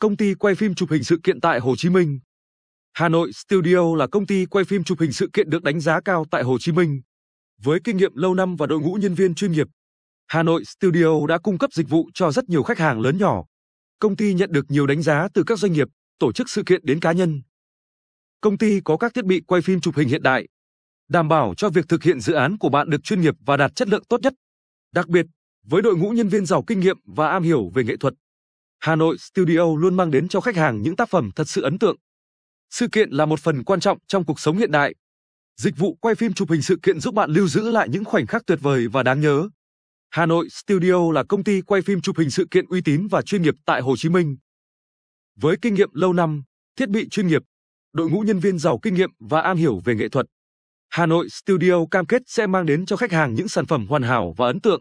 công ty quay phim chụp hình sự kiện tại Hồ Chí Minh. Hà Nội Studio là công ty quay phim chụp hình sự kiện được đánh giá cao tại Hồ Chí Minh. Với kinh nghiệm lâu năm và đội ngũ nhân viên chuyên nghiệp, Hà Nội Studio đã cung cấp dịch vụ cho rất nhiều khách hàng lớn nhỏ. Công ty nhận được nhiều đánh giá từ các doanh nghiệp, tổ chức sự kiện đến cá nhân. Công ty có các thiết bị quay phim chụp hình hiện đại, đảm bảo cho việc thực hiện dự án của bạn được chuyên nghiệp và đạt chất lượng tốt nhất. Đặc biệt, với đội ngũ nhân viên giàu kinh nghiệm và am hiểu về nghệ thuật, Hà Nội Studio luôn mang đến cho khách hàng những tác phẩm thật sự ấn tượng. Sự kiện là một phần quan trọng trong cuộc sống hiện đại. Dịch vụ quay phim chụp hình sự kiện giúp bạn lưu giữ lại những khoảnh khắc tuyệt vời và đáng nhớ. Hà Nội Studio là công ty quay phim chụp hình sự kiện uy tín và chuyên nghiệp tại Hồ Chí Minh. Với kinh nghiệm lâu năm, thiết bị chuyên nghiệp, đội ngũ nhân viên giàu kinh nghiệm và am hiểu về nghệ thuật, Hà Nội Studio cam kết sẽ mang đến cho khách hàng những sản phẩm hoàn hảo và ấn tượng.